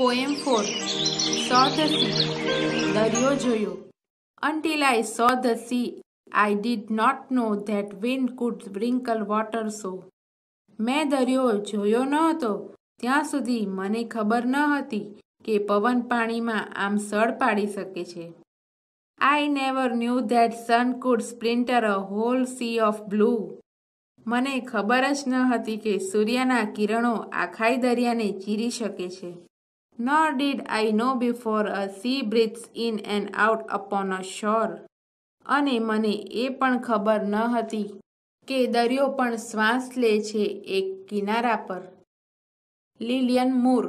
Poem four saw the sea દરિયો જોયો until I saw the sea I did not know that wind could sprinkle water so મેં દરિયો જોયો ન હતો ત્યાં સુધી મને ખબર ન હતી કે પવન પાણીમાં આમ સળ પાડી શકે છે I never knew that sun could splinter a whole sea of blue મને ખબર જ ન હતી કે સૂર્યના કિરણો આખાઈ દરિયાને ચીરી શકે છે Nor did I know before a sea breathes in and out upon a shore. અને મને એ પણ ખબર ન હતી કે દરિયો પણ શ્વાસ લે છે એક કિનારા પર લિલિયન મૂર